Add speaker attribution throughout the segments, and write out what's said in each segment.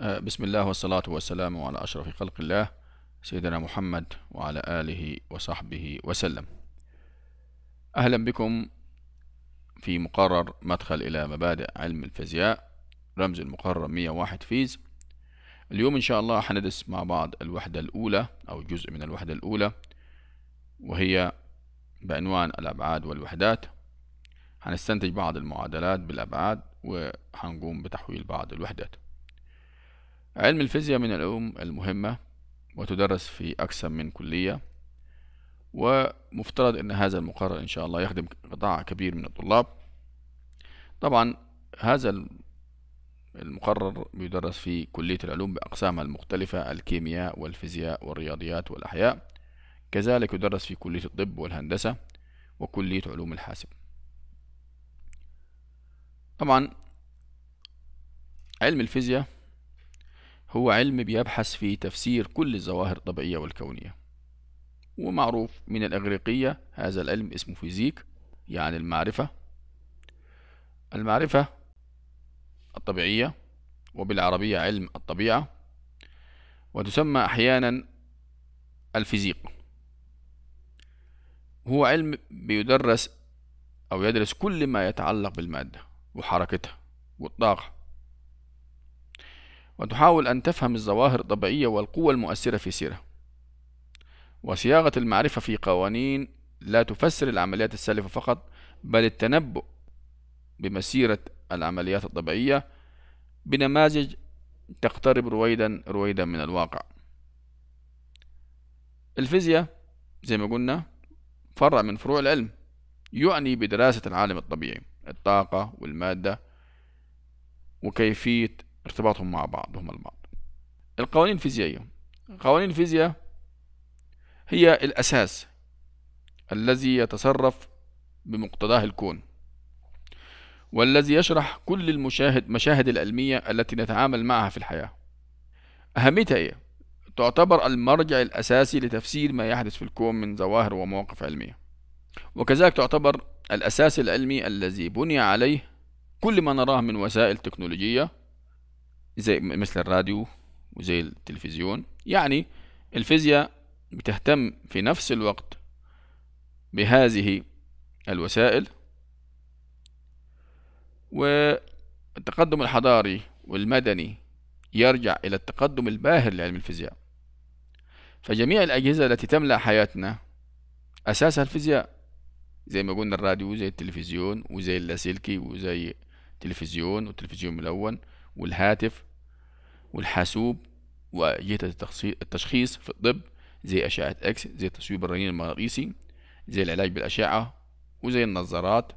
Speaker 1: آه، بسم الله والصلاة والسلام على أشرف خلق الله سيدنا محمد وعلى آله وصحبه وسلم أهلا بكم في مقرر مدخل إلى مبادئ علم الفيزياء رمز المقرر 101 فيز اليوم إن شاء الله هندرس مع بعض الوحدة الأولى أو جزء من الوحدة الأولى وهي بعنوان الأبعاد والوحدات هنستنتج بعض المعادلات بالأبعاد وهنقوم بتحويل بعض الوحدات علم الفيزياء من العلوم المهمة وتدرس في أكثر من كلية ومفترض أن هذا المقرر إن شاء الله يخدم قطاع كبير من الطلاب طبعا هذا المقرر بيدرس في كلية العلوم بأقسامها المختلفة الكيمياء والفيزياء والرياضيات والأحياء كذلك يدرس في كلية الطب والهندسة وكلية علوم الحاسب طبعا علم الفيزياء هو علم بيبحث في تفسير كل الظواهر الطبيعية والكونية ومعروف من الإغريقية هذا العلم اسمه فيزيك يعني المعرفة المعرفة الطبيعية وبالعربية علم الطبيعة وتسمى أحيانا الفيزيق هو علم بيدرس أو يدرس كل ما يتعلق بالمادة وحركتها والطاقة وتحاول أن تفهم الظواهر الطبيعية والقوى المؤثرة في سيرة وصياغة المعرفة في قوانين لا تفسر العمليات السالفة فقط بل التنبؤ بمسيرة العمليات الطبيعية بنماذج تقترب رويدا رويدا من الواقع الفيزياء زي ما قلنا فرع من فروع العلم يعنى بدراسة العالم الطبيعي الطاقة والمادة وكيفية ارتباطهم مع بعضهم البعض القوانين الفيزيائية قوانين الفيزياء هي الأساس الذي يتصرف بمقتضاه الكون والذي يشرح كل المشاهد مشاهد العلمية التي نتعامل معها في الحياة أهميتها هي تعتبر المرجع الأساسي لتفسير ما يحدث في الكون من ظواهر ومواقف علمية وكذلك تعتبر الأساس العلمي الذي بني عليه كل ما نراه من وسائل تكنولوجية زي مثل الراديو وزي التلفزيون يعني الفيزياء بتهتم في نفس الوقت بهذه الوسائل والتقدم الحضاري والمدني يرجع إلى التقدم الباهر لعلم الفيزياء فجميع الأجهزة التي تملأ حياتنا أساسها الفيزياء زي ما قلنا الراديو زي التلفزيون وزي اللاسلكي وزي تلفزيون والتلفزيون ملون والهاتف والحاسوب وجهة التشخيص في الطب زي أشعة إكس زي التصويب الرنين المغناطيسي زي العلاج بالأشعة وزي النظارات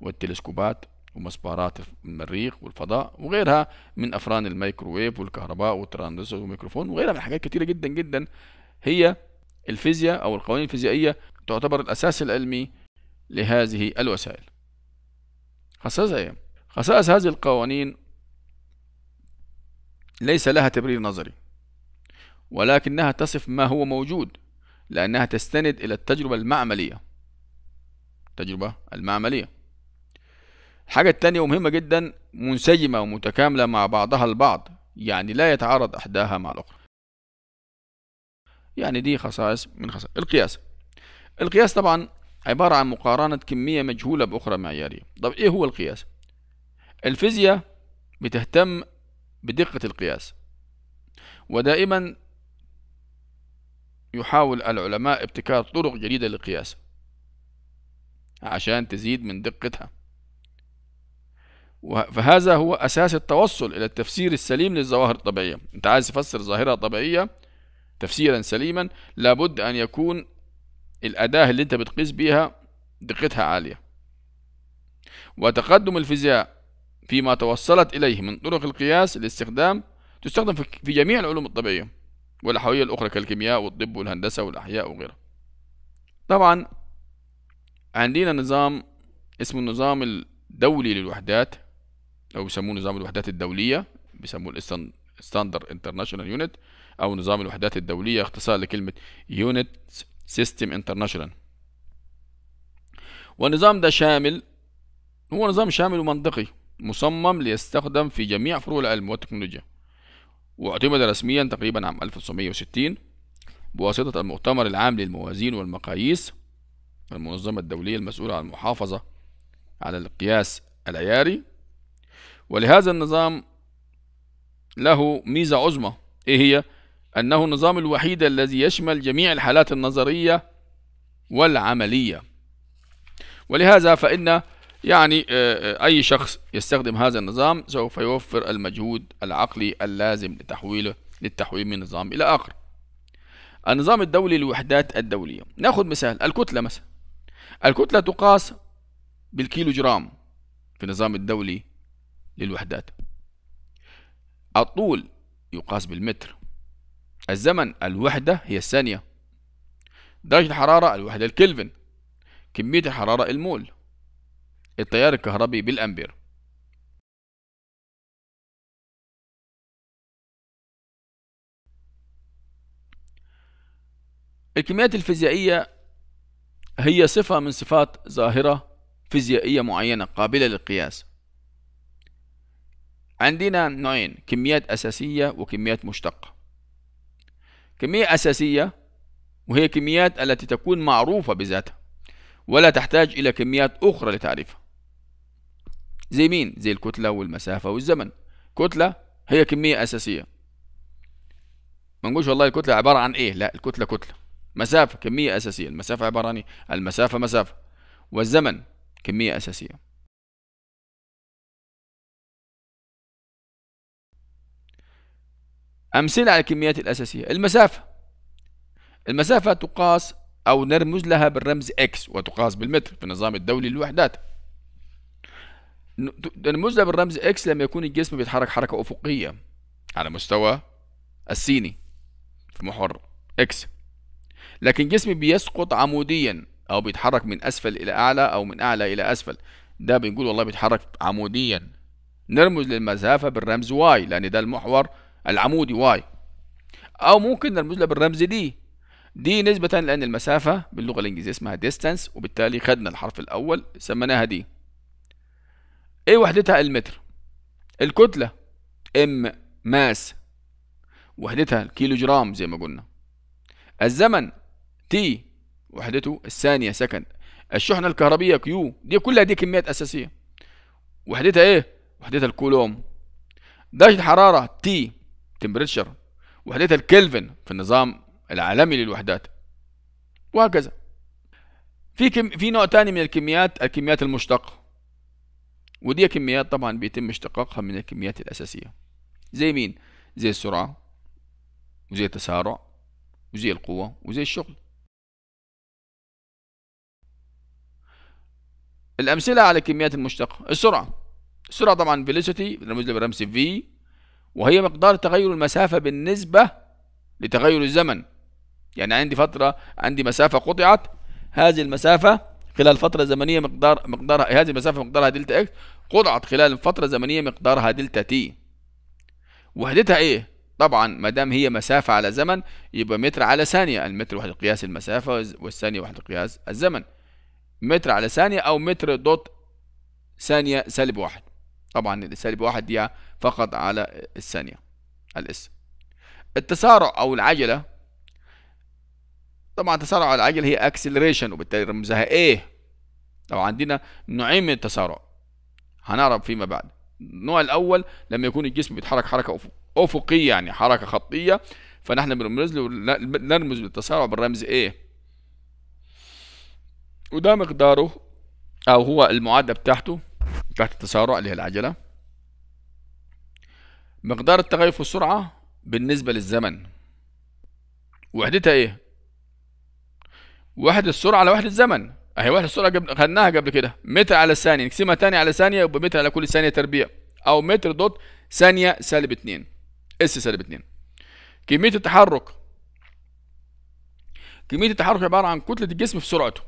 Speaker 1: والتلسكوبات ومسبارات المريخ والفضاء وغيرها من أفران الميكروويف والكهرباء والترانزستور والميكروفون وغيرها من حاجات كتيرة جدا جدا هي الفيزياء أو القوانين الفيزيائية تعتبر الأساس العلمي لهذه الوسائل خصائصها خصائص هذه القوانين ليس لها تبرير نظري ولكنها تصف ما هو موجود لأنها تستند إلى التجربة المعملية التجربة المعملية الحاجة الثانية ومهمة جدا منسجمة ومتكاملة مع بعضها البعض يعني لا يتعارض أحداها مع الأخرى يعني دي خصائص من خصائص القياس القياس طبعا عبارة عن مقارنة كمية مجهولة بأخرى معيارية طب إيه هو القياس؟ الفيزياء بتهتم بدقة القياس ودائما يحاول العلماء ابتكار طرق جديدة للقياس عشان تزيد من دقتها فهذا هو أساس التوصل إلى التفسير السليم للظواهر الطبيعية أنت عايز تفسر ظاهرة طبيعية تفسيرا سليما لابد أن يكون الأداة اللي أنت بتقيس بيها دقتها عالية وتقدم الفيزياء فيما توصلت إليه من طرق القياس الاستخدام تستخدم في جميع العلوم الطبيعية والحوية الأخرى كالكيمياء والطب والهندسة والأحياء وغيرها طبعا عندنا نظام اسمه النظام الدولي للوحدات أو يسموه نظام الوحدات الدولية بيسموه الستاندر انترناشونال يونت أو نظام الوحدات الدولية اختصار لكلمة يونت سيستم انترناشونال والنظام ده شامل هو نظام شامل ومنطقي مصمم ليستخدم في جميع فروع العلم والتكنولوجيا واعتمد رسميا تقريبا عام 1960 بواسطة المؤتمر العام للموازين والمقاييس المنظمة الدولية المسؤولة عن المحافظة على القياس العياري ولهذا النظام له ميزة عظمى إيه هي؟ أنه النظام الوحيد الذي يشمل جميع الحالات النظرية والعملية ولهذا فإن يعني آه، آه، أي شخص يستخدم هذا النظام سوف يوفر المجهود العقلي اللازم لتحويله للتحويل من نظام إلى آخر النظام الدولي للوحدات الدولية ناخد مثال الكتلة مثلا الكتلة تقاس بالكيلو جرام في النظام الدولي للوحدات الطول يقاس بالمتر الزمن الوحدة هي الثانية درجة الحرارة الوحدة الكلفن كمية الحرارة المول التيار الكهربي بالأمبير الكميات الفيزيائية هي صفة من صفات ظاهرة فيزيائية معينة قابلة للقياس عندنا نوعين كميات أساسية وكميات مشتقة كمية أساسية وهي كميات التي تكون معروفة بذاتها ولا تحتاج إلى كميات أخرى لتعريفها زي مين زي الكتلة والمسافة والزمن كتلة هي كمية أساسية ما نقولش والله الكتلة عبارة عن إيه لا الكتلة كتلة مسافة كمية أساسية المسافة عبارة عن إيه المسافة مسافة والزمن كمية أساسية أمثلة على الكميات الأساسية المسافة المسافة تقاس أو نرمز لها بالرمز X وتقاس بالمتر في النظام الدولي للوحدات نموذج بالرمز اكس لما يكون الجسم بيتحرك حركه افقيه على مستوى السيني في محور اكس لكن جسمي بيسقط عموديا او بيتحرك من اسفل الى اعلى او من اعلى الى اسفل ده بنقول والله بيتحرك عموديا نرمز للمسافة بالرمز واي لأن ده المحور العمودي واي أو ممكن نرمز له بالرمز دي دي نسبة لأن المسافة باللغة الإنجليزية اسمها distance وبالتالي خدنا الحرف الأول سميناها دي ايه وحدتها المتر الكتلة ام ماس وحدتها الكيلو جرام زي ما قلنا الزمن تي وحدته الثانية سكند الشحنة الكهربية كيو دي كلها دي كميات أساسية وحدتها ايه وحدتها الكولوم درجة الحرارة تي تمبريتشر وحدتها الكلفن في النظام العالمي للوحدات وهكذا في كم في نوع تاني من الكميات الكميات المشتقة ودي كميات طبعا بيتم اشتقاقها من الكميات الأساسية زي مين؟ زي السرعة وزي التسارع وزي القوة وزي الشغل الأمثلة على الكميات المشتقة السرعة السرعة طبعا velocity لها برمز v وهي مقدار تغير المسافة بالنسبة لتغير الزمن يعني عندي فترة عندي مسافة قطعت هذه المسافة خلال فترة زمنية مقدار مقدار هذه المسافة مقدارها دلتا اكس قطعت خلال فترة زمنية مقدارها دلتا تي وحدتها ايه؟ طبعا ما دام هي مسافة على زمن يبقى متر على ثانية المتر وحدة قياس المسافة والثانية وحدة قياس الزمن متر على ثانية أو متر دوت ثانية سالب واحد طبعا سالب واحد دي فقط على الثانية الاس التسارع أو العجلة طبعا تسارع العجلة هي اكسلريشن وبالتالي رمزها ايه لو عندنا نوعين من التسارع هنعرف فيما بعد النوع الاول لما يكون الجسم بيتحرك حركه افقيه يعني حركه خطيه فنحن بنرمز له نرمز للتسارع بالرمز A إيه؟ وده مقداره او هو المعادله بتاعته بتاعت التسارع اللي هي العجله مقدار التغير في السرعه بالنسبه للزمن وحدتها ايه وحدة السرعه على وحدة الزمن اهي واحد السرعه قبل خدناها قبل كده متر على الثانيه نقسمها ثاني على ثانيه يبقى متر على كل ثانيه تربيع او متر دوت ثانيه سالب 2 اس سالب 2 كميه التحرك كميه التحرك عباره عن كتله الجسم في سرعته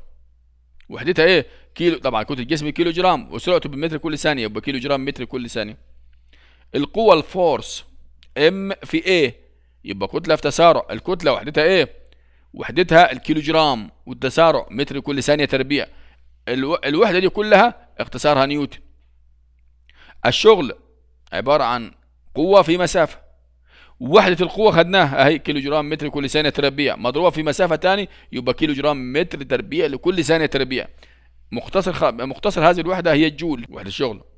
Speaker 1: وحدتها ايه كيلو طبعا كتله الجسم كيلو جرام وسرعته بالمتر كل ثانيه يبقى كيلو جرام متر كل ثانيه القوه الفورس ام في ايه يبقى كتله في تسارع الكتله وحدتها ايه وحدتها الكيلوجرام والتسارع متر كل ثانية تربيع الوحدة دي كلها اختصارها نيوتن الشغل عبارة عن قوة في مسافة وحدة القوة خدناها اهي كيلو جرام متر كل ثانية تربيع مضروبة في مسافة تاني يبقى كيلو جرام متر تربيع لكل ثانية تربيع مختصر خ... مختصر هذه الوحدة هي الجول وحدة الشغل